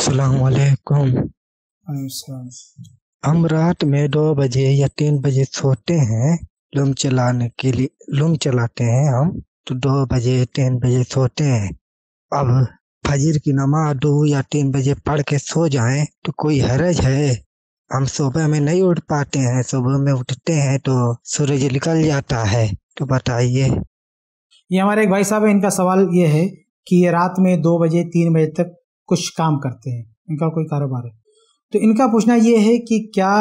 असलकुम हम रात में दो बजे या तीन बजे सोते हैं लुम चलाने के लिए लुम चलाते हैं हम तो दो बजे तीन बजे सोते हैं अब फजर की नमाज दो या तीन बजे पढ़ के सो जाएं तो कोई हरज है हम सुबह में नहीं उठ पाते हैं सुबह में उठते हैं तो सूरज निकल जाता है तो बताइए ये हमारे एक भाई साहब है इनका सवाल ये है कि ये रात में दो बजे तीन बजे तक कुछ काम करते हैं इनका कोई कारोबार है तो इनका पूछना ये है कि क्या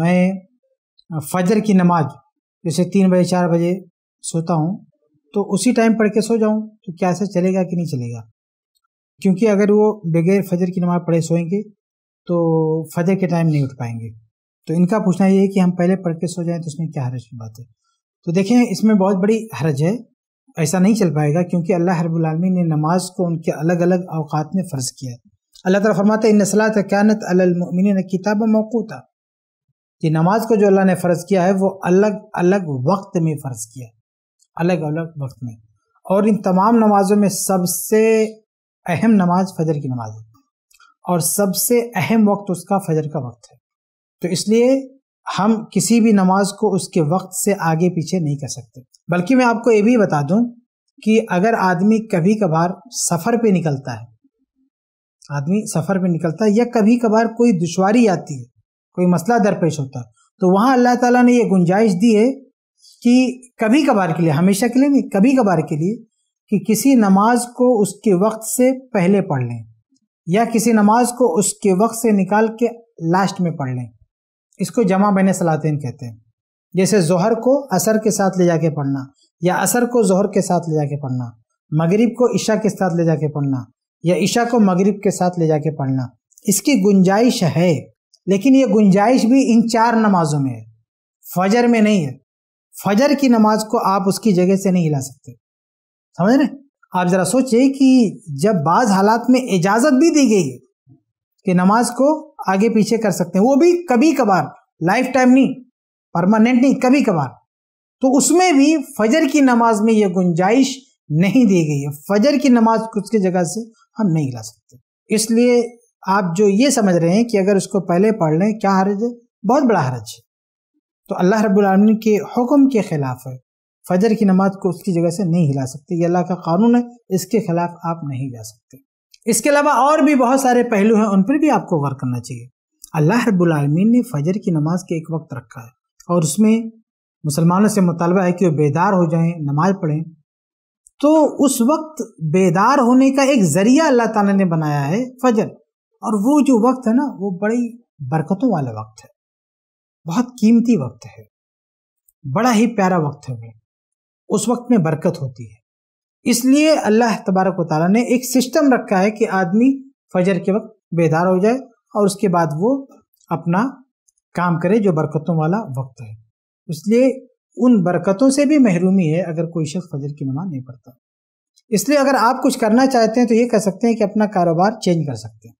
मैं फजर की नमाज जैसे तीन बजे चार बजे सोता हूँ तो उसी टाइम पढ़ के सो जाऊँ तो क्या ऐसा चलेगा कि नहीं चलेगा क्योंकि अगर वो बगैर फजर की नमाज पढ़े सोएंगे तो फजर के टाइम नहीं उठ पाएंगे तो इनका पूछना ये है कि हम पहले पढ़ के सो जाएं तो उसमें क्या हरज की बात है तो देखें इसमें बहुत बड़ी हरज है ऐसा नहीं चल पाएगा क्योंकि अल्लाह हरबुलमी ने नमाज को उनके अलग अलग अवकात में फ़र्ज़ किया है अल्लाह तला फरमाते इन नसलात क्यानत अलमिन किताब मौकू था कि नमाज को जो अल्लाह ने फ़र्ज़ किया है वो अलग अलग वक्त में फ़र्ज़ किया अलग अलग वक्त में और इन तमाम नमाज़ों में सबसे अहम नमाज फजर की नमाज है और सबसे अहम वक्त उसका फजर का वक्त है तो इसलिए हम किसी भी नमाज को उसके वक्त से आगे पीछे नहीं कर सकते बल्कि मैं आपको ये भी बता दूं कि अगर आदमी कभी कभार सफ़र पे निकलता है आदमी सफ़र पे निकलता है या कभी कभार कोई दुशारी आती है कोई मसला दरपेश होता है तो वहाँ अल्लाह ताला ने ये गुंजाइश दी है कि कभी कभार के लिए हमेशा के लिए नहीं कभी कभार के लिए कि किसी नमाज को उसके वक्त से पहले पढ़ लें या किसी नमाज को उसके वक्त से निकाल के लास्ट में पढ़ लें इसको जमा बने सलातीन कहते हैं जैसे जहर को असर के साथ ले जाके पढ़ना या असर को जहर के साथ ले जाके पढ़ना मगरिब को ईशा के साथ ले जाके पढ़ना या ईशा को मगरिब के साथ ले जाके पढ़ना इसकी गुंजाइश है लेकिन ये गुंजाइश भी इन चार नमाजों में है फजर में नहीं है फजर की नमाज को आप उसकी जगह से नहीं हिला सकते समझ रहे आप ज़रा सोचिए कि जब बाज़ हालात में इजाज़त भी दी गई है कि नमाज को आगे पीछे कर सकते हैं वो भी कभी कभार लाइफ टाइम नहीं परमानेंट नहीं कभी कभार तो उसमें भी फजर की नमाज में यह गुंजाइश नहीं दी गई है फजर की नमाज कुछ की जगह से हम नहीं ला सकते इसलिए आप जो ये समझ रहे हैं कि अगर उसको पहले पढ़ लें क्या हरज है बहुत बड़ा हरज है तो अल्लाह रबालमीन के हुक्म के ख़िलाफ़ है फजर की नमाज को उसकी जगह से नहीं हिला सकते ये अल्लाह का कानून है इसके ख़िलाफ़ आप नहीं जा सकते इसके अलावा और भी बहुत सारे पहलू हैं उन पर भी आपको गौर करना चाहिए अल्लाह रबालमीन ने फजर की नमाज के एक वक्त रखा है और उसमें मुसलमानों से मुतालबा है कि वो बेदार हो जाएं नमाज पढ़ें तो उस वक्त बेदार होने का एक ज़रिया अल्लाह ताला ने बनाया है फजर और वो जो वक्त है ना वो बड़ी बरकतों वाला वक्त है बहुत कीमती वक्त है बड़ा ही प्यारा वक्त है वो उस वक्त में बरकत होती है इसलिए अल्लाह तबारक वाली ने एक सिस्टम रखा है कि आदमी फजर के वक्त बेदार हो जाए और उसके बाद वो अपना काम करे जो बरकतों वाला वक्त है इसलिए उन बरकतों से भी महरूमी है अगर कोई शख्स फजर की नमाज नहीं पढ़ता इसलिए अगर आप कुछ करना चाहते हैं तो ये कह सकते हैं कि अपना कारोबार चेंज कर सकते हैं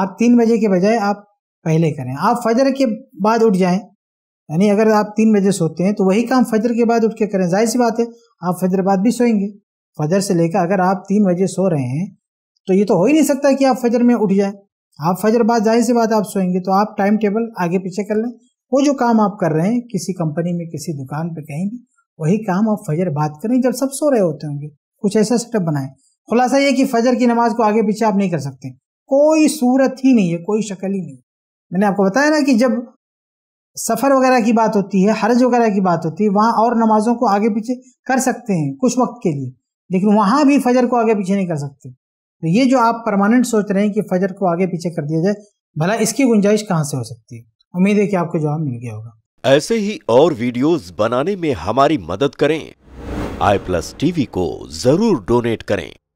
आप तीन बजे के बजाय आप पहले करें आप फजर के बाद उठ जाएं यानी अगर आप तीन बजे सोते हैं तो वही काम फजर के बाद उठ के करें जाहिर सी बात है आप फजर बाद भी सोएंगे फजर से लेकर अगर आप तीन बजे सो रहे हैं तो ये तो हो ही नहीं सकता कि आप फजर में उठ जाए आप फजर बाद जाहिर सी बात आप सोएंगे तो आप टाइम टेबल आगे पीछे कर लें वो जो काम आप कर रहे हैं किसी कंपनी में किसी दुकान पर कहीं भी वही काम आप फजर बात करें जब सब सो रहे होते होंगे कुछ ऐसा सेटअप बनाएं खुलासा ये कि फजर की नमाज को आगे पीछे आप नहीं कर सकते कोई सूरत ही नहीं है कोई शक्ल ही नहीं मैंने आपको बताया ना कि जब सफ़र वगैरह की बात होती है हरज वगैरह की बात होती है वहाँ और नमाजों को आगे पीछे कर सकते हैं कुछ वक्त के लिए लेकिन वहाँ भी फजर को आगे पीछे नहीं कर सकते तो ये जो आप परमानेंट सोच रहे हैं कि फजर को आगे पीछे कर दिया जाए भला इसकी गुंजाइश कहाँ से हो सकती है उम्मीद है कि आपको जवाब मिल गया होगा ऐसे ही और वीडियोस बनाने में हमारी मदद करें आई प्लस टीवी को जरूर डोनेट करें